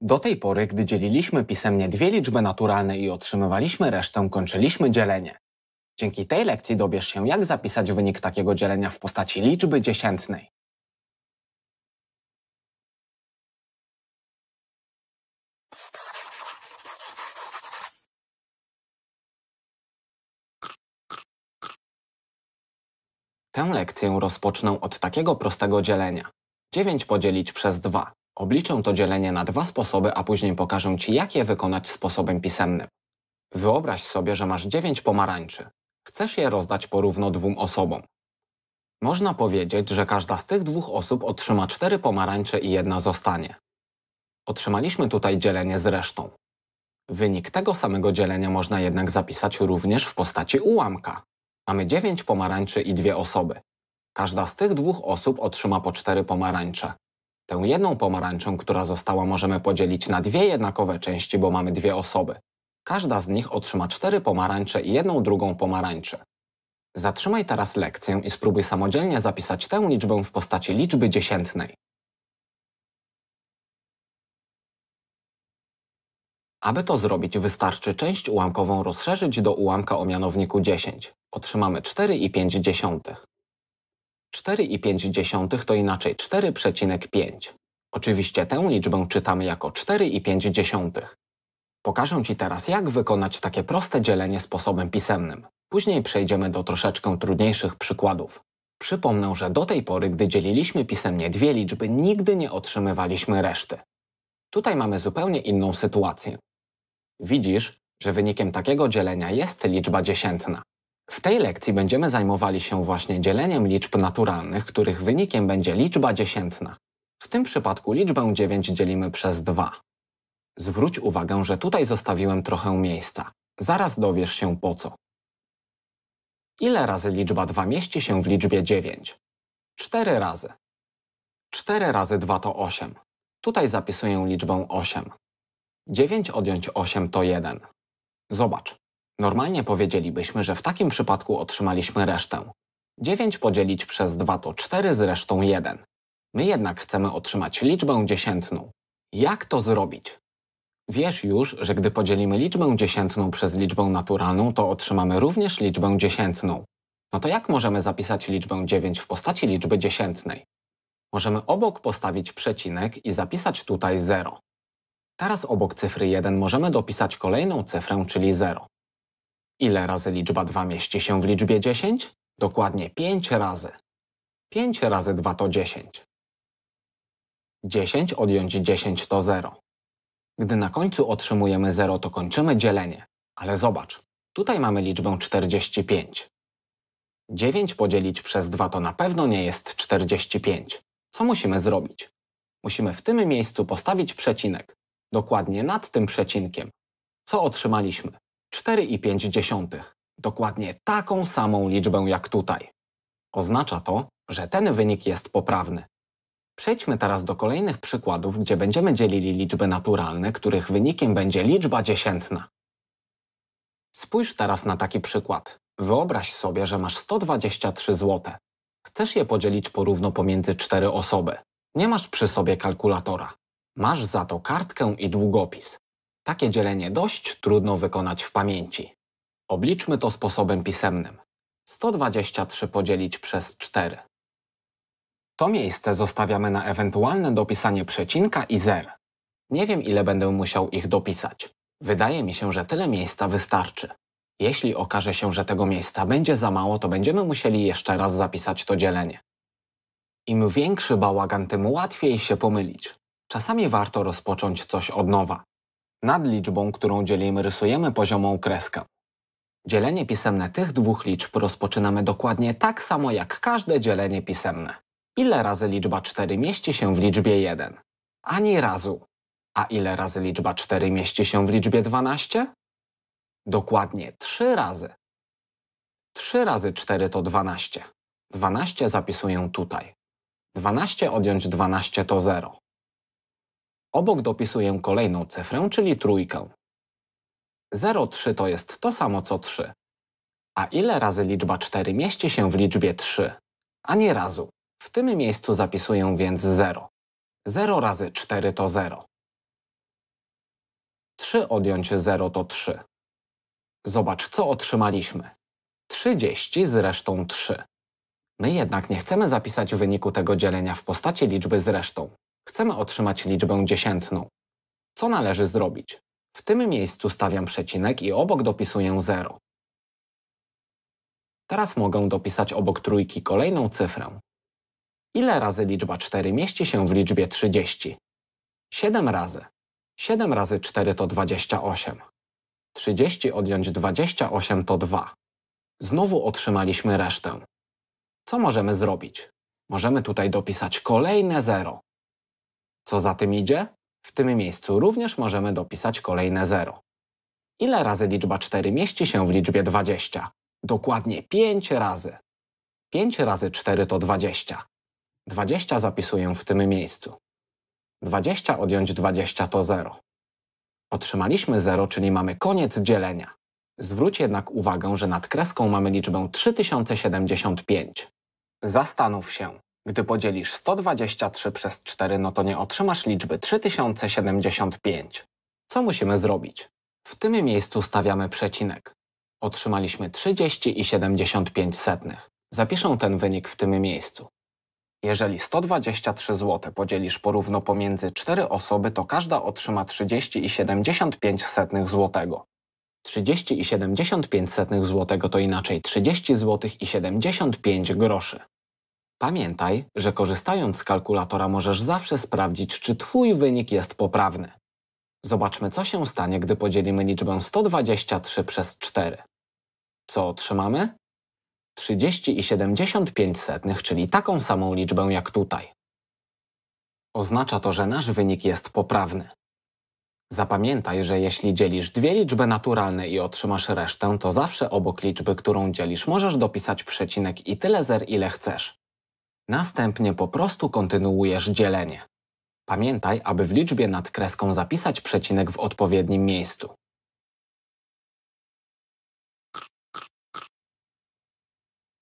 Do tej pory, gdy dzieliliśmy pisemnie dwie liczby naturalne i otrzymywaliśmy resztę, kończyliśmy dzielenie. Dzięki tej lekcji dowiesz się, jak zapisać wynik takiego dzielenia w postaci liczby dziesiętnej. Tę lekcję rozpocznę od takiego prostego dzielenia. 9 podzielić przez 2. Obliczę to dzielenie na dwa sposoby, a później pokażę Ci, jak je wykonać sposobem pisemnym. Wyobraź sobie, że masz dziewięć pomarańczy. Chcesz je rozdać porówno dwóm osobom. Można powiedzieć, że każda z tych dwóch osób otrzyma cztery pomarańcze i jedna zostanie. Otrzymaliśmy tutaj dzielenie z resztą. Wynik tego samego dzielenia można jednak zapisać również w postaci ułamka. Mamy dziewięć pomarańczy i dwie osoby. Każda z tych dwóch osób otrzyma po cztery pomarańcze. Tę jedną pomarańczą, która została, możemy podzielić na dwie jednakowe części, bo mamy dwie osoby. Każda z nich otrzyma cztery pomarańcze i jedną drugą pomarańczę. Zatrzymaj teraz lekcję i spróbuj samodzielnie zapisać tę liczbę w postaci liczby dziesiętnej. Aby to zrobić, wystarczy część ułamkową rozszerzyć do ułamka o mianowniku 10. Otrzymamy 4,5. 4,5 to inaczej 4,5. Oczywiście tę liczbę czytamy jako 4,5. Pokażę Ci teraz, jak wykonać takie proste dzielenie sposobem pisemnym. Później przejdziemy do troszeczkę trudniejszych przykładów. Przypomnę, że do tej pory, gdy dzieliliśmy pisemnie dwie liczby, nigdy nie otrzymywaliśmy reszty. Tutaj mamy zupełnie inną sytuację. Widzisz, że wynikiem takiego dzielenia jest liczba dziesiętna. W tej lekcji będziemy zajmowali się właśnie dzieleniem liczb naturalnych, których wynikiem będzie liczba dziesiętna. W tym przypadku liczbę 9 dzielimy przez 2. Zwróć uwagę, że tutaj zostawiłem trochę miejsca. Zaraz dowiesz się po co. Ile razy liczba 2 mieści się w liczbie 9? 4 razy. 4 razy 2 to 8. Tutaj zapisuję liczbę 8. 9 odjąć 8 to 1. Zobacz, Normalnie powiedzielibyśmy, że w takim przypadku otrzymaliśmy resztę. 9 podzielić przez 2 to 4 z resztą 1. My jednak chcemy otrzymać liczbę dziesiętną. Jak to zrobić? Wiesz już, że gdy podzielimy liczbę dziesiętną przez liczbę naturalną, to otrzymamy również liczbę dziesiętną. No to jak możemy zapisać liczbę 9 w postaci liczby dziesiętnej? Możemy obok postawić przecinek i zapisać tutaj 0. Teraz obok cyfry 1 możemy dopisać kolejną cyfrę, czyli 0. Ile razy liczba 2 mieści się w liczbie 10? Dokładnie 5 razy. 5 razy 2 to 10. 10 odjąć 10 to 0. Gdy na końcu otrzymujemy 0, to kończymy dzielenie. Ale zobacz, tutaj mamy liczbę 45. 9 podzielić przez 2 to na pewno nie jest 45. Co musimy zrobić? Musimy w tym miejscu postawić przecinek, dokładnie nad tym przecinkiem. Co otrzymaliśmy? 4,5. Dokładnie taką samą liczbę jak tutaj. Oznacza to, że ten wynik jest poprawny. Przejdźmy teraz do kolejnych przykładów, gdzie będziemy dzielili liczby naturalne, których wynikiem będzie liczba dziesiętna. Spójrz teraz na taki przykład. Wyobraź sobie, że masz 123 zł. Chcesz je podzielić porówno pomiędzy cztery osoby. Nie masz przy sobie kalkulatora. Masz za to kartkę i długopis. Takie dzielenie dość trudno wykonać w pamięci. Obliczmy to sposobem pisemnym. 123 podzielić przez 4. To miejsce zostawiamy na ewentualne dopisanie przecinka i zer. Nie wiem, ile będę musiał ich dopisać. Wydaje mi się, że tyle miejsca wystarczy. Jeśli okaże się, że tego miejsca będzie za mało, to będziemy musieli jeszcze raz zapisać to dzielenie. Im większy bałagan, tym łatwiej się pomylić. Czasami warto rozpocząć coś od nowa. Nad liczbą, którą dzielimy, rysujemy poziomą kreskę. Dzielenie pisemne tych dwóch liczb rozpoczynamy dokładnie tak samo jak każde dzielenie pisemne. Ile razy liczba 4 mieści się w liczbie 1? Ani razu. A ile razy liczba 4 mieści się w liczbie 12? Dokładnie 3 razy. 3 razy 4 to 12. 12 zapisuję tutaj. 12 odjąć 12 to 0. Obok dopisuję kolejną cyfrę, czyli trójkę. 0,3 to jest to samo co 3. A ile razy liczba 4 mieści się w liczbie 3? Ani razu. W tym miejscu zapisuję więc 0. 0 razy 4 to 0. 3 odjąć 0 to 3. Zobacz, co otrzymaliśmy. 30 z resztą 3. My jednak nie chcemy zapisać wyniku tego dzielenia w postaci liczby z resztą. Chcemy otrzymać liczbę dziesiętną. Co należy zrobić? W tym miejscu stawiam przecinek i obok dopisuję 0. Teraz mogę dopisać obok trójki kolejną cyfrę. Ile razy liczba 4 mieści się w liczbie 30? 7 razy. 7 razy 4 to 28. 30 odjąć 28 to 2. Znowu otrzymaliśmy resztę. Co możemy zrobić? Możemy tutaj dopisać kolejne 0. Co za tym idzie? W tym miejscu również możemy dopisać kolejne 0. Ile razy liczba 4 mieści się w liczbie 20? Dokładnie 5 razy. 5 razy 4 to 20. 20 zapisuję w tym miejscu. 20 odjąć 20 to 0. Otrzymaliśmy 0, czyli mamy koniec dzielenia. Zwróć jednak uwagę, że nad kreską mamy liczbę 3075. Zastanów się, gdy podzielisz 123 przez 4, no to nie otrzymasz liczby 3075. Co musimy zrobić? W tym miejscu stawiamy przecinek. Otrzymaliśmy 30 i 75 setnych. Zapiszę ten wynik w tym miejscu. Jeżeli 123 zł podzielisz porówno pomiędzy 4 osoby, to każda otrzyma 30 i 75 setnych złotego. 30 i 75 setnych złotego to inaczej 30 zł i 75 groszy. Pamiętaj, że korzystając z kalkulatora możesz zawsze sprawdzić, czy Twój wynik jest poprawny. Zobaczmy, co się stanie, gdy podzielimy liczbę 123 przez 4. Co otrzymamy? 30,75, czyli taką samą liczbę jak tutaj. Oznacza to, że nasz wynik jest poprawny. Zapamiętaj, że jeśli dzielisz dwie liczby naturalne i otrzymasz resztę, to zawsze obok liczby, którą dzielisz, możesz dopisać przecinek i tyle zer, ile chcesz. Następnie po prostu kontynuujesz dzielenie. Pamiętaj, aby w liczbie nad kreską zapisać przecinek w odpowiednim miejscu.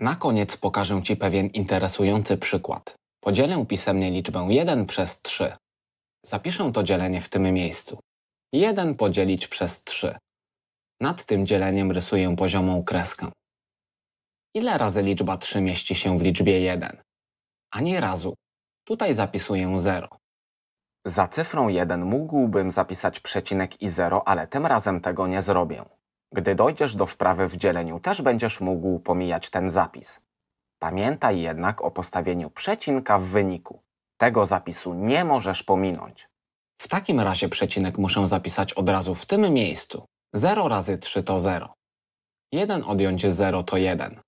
Na koniec pokażę Ci pewien interesujący przykład. Podzielę pisemnie liczbę 1 przez 3. Zapiszę to dzielenie w tym miejscu. 1 podzielić przez 3. Nad tym dzieleniem rysuję poziomą kreskę. Ile razy liczba 3 mieści się w liczbie 1? Ani razu. Tutaj zapisuję 0. Za cyfrą 1 mógłbym zapisać przecinek i 0, ale tym razem tego nie zrobię. Gdy dojdziesz do wprawy w dzieleniu, też będziesz mógł pomijać ten zapis. Pamiętaj jednak o postawieniu przecinka w wyniku. Tego zapisu nie możesz pominąć. W takim razie przecinek muszę zapisać od razu w tym miejscu. 0 razy 3 to 0. 1 odjąć 0 to 1.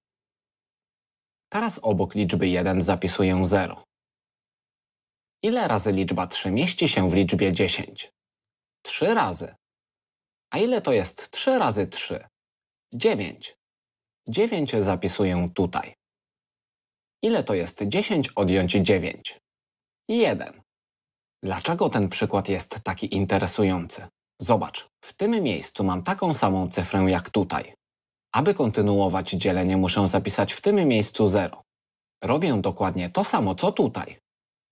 Teraz obok liczby 1 zapisuję 0. Ile razy liczba 3 mieści się w liczbie 10? 3 razy. A ile to jest 3 razy 3? 9. 9 zapisuję tutaj. Ile to jest 10 odjąć 9? 1. Dlaczego ten przykład jest taki interesujący? Zobacz, w tym miejscu mam taką samą cyfrę jak tutaj. Aby kontynuować dzielenie, muszę zapisać w tym miejscu 0. Robię dokładnie to samo, co tutaj.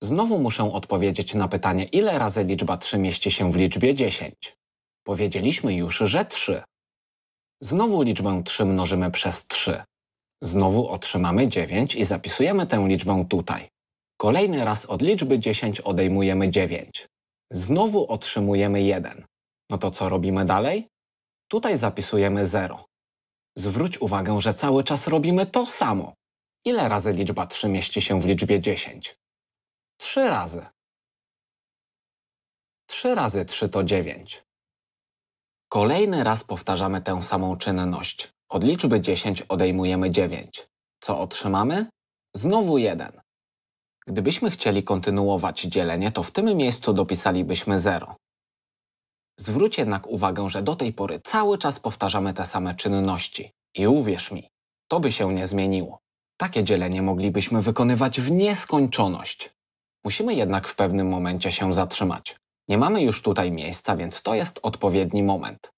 Znowu muszę odpowiedzieć na pytanie, ile razy liczba 3 mieści się w liczbie 10. Powiedzieliśmy już, że 3. Znowu liczbę 3 mnożymy przez 3. Znowu otrzymamy 9 i zapisujemy tę liczbę tutaj. Kolejny raz od liczby 10 odejmujemy 9. Znowu otrzymujemy 1. No to co robimy dalej? Tutaj zapisujemy 0. Zwróć uwagę, że cały czas robimy to samo. Ile razy liczba 3 mieści się w liczbie 10? 3 razy. 3 razy 3 to 9. Kolejny raz powtarzamy tę samą czynność. Od liczby 10 odejmujemy 9. Co otrzymamy? Znowu 1. Gdybyśmy chcieli kontynuować dzielenie, to w tym miejscu dopisalibyśmy 0. Zwróć jednak uwagę, że do tej pory cały czas powtarzamy te same czynności. I uwierz mi, to by się nie zmieniło. Takie dzielenie moglibyśmy wykonywać w nieskończoność. Musimy jednak w pewnym momencie się zatrzymać. Nie mamy już tutaj miejsca, więc to jest odpowiedni moment.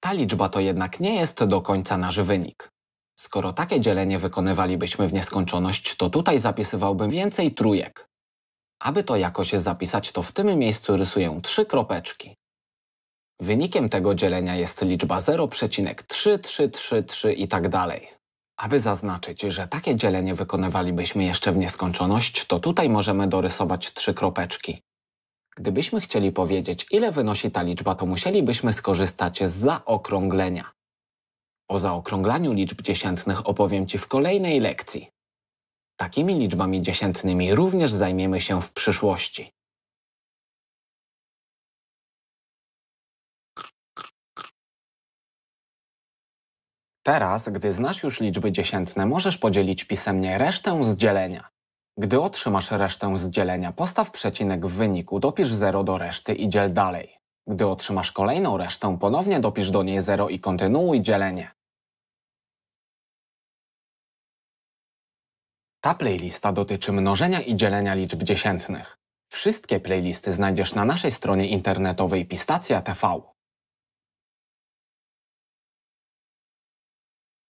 Ta liczba to jednak nie jest do końca nasz wynik. Skoro takie dzielenie wykonywalibyśmy w nieskończoność, to tutaj zapisywałbym więcej trójek. Aby to jakoś zapisać, to w tym miejscu rysuję trzy kropeczki. Wynikiem tego dzielenia jest liczba 0,3333 i tak dalej. Aby zaznaczyć, że takie dzielenie wykonywalibyśmy jeszcze w nieskończoność, to tutaj możemy dorysować trzy kropeczki. Gdybyśmy chcieli powiedzieć, ile wynosi ta liczba, to musielibyśmy skorzystać z zaokrąglenia. O zaokrąglaniu liczb dziesiętnych opowiem Ci w kolejnej lekcji. Takimi liczbami dziesiętnymi również zajmiemy się w przyszłości. Teraz, gdy znasz już liczby dziesiętne, możesz podzielić pisemnie resztę z dzielenia. Gdy otrzymasz resztę z dzielenia, postaw przecinek w wyniku, dopisz 0 do reszty i dziel dalej. Gdy otrzymasz kolejną resztę, ponownie dopisz do niej 0 i kontynuuj dzielenie. Ta playlista dotyczy mnożenia i dzielenia liczb dziesiętnych. Wszystkie playlisty znajdziesz na naszej stronie internetowej Pistacja TV.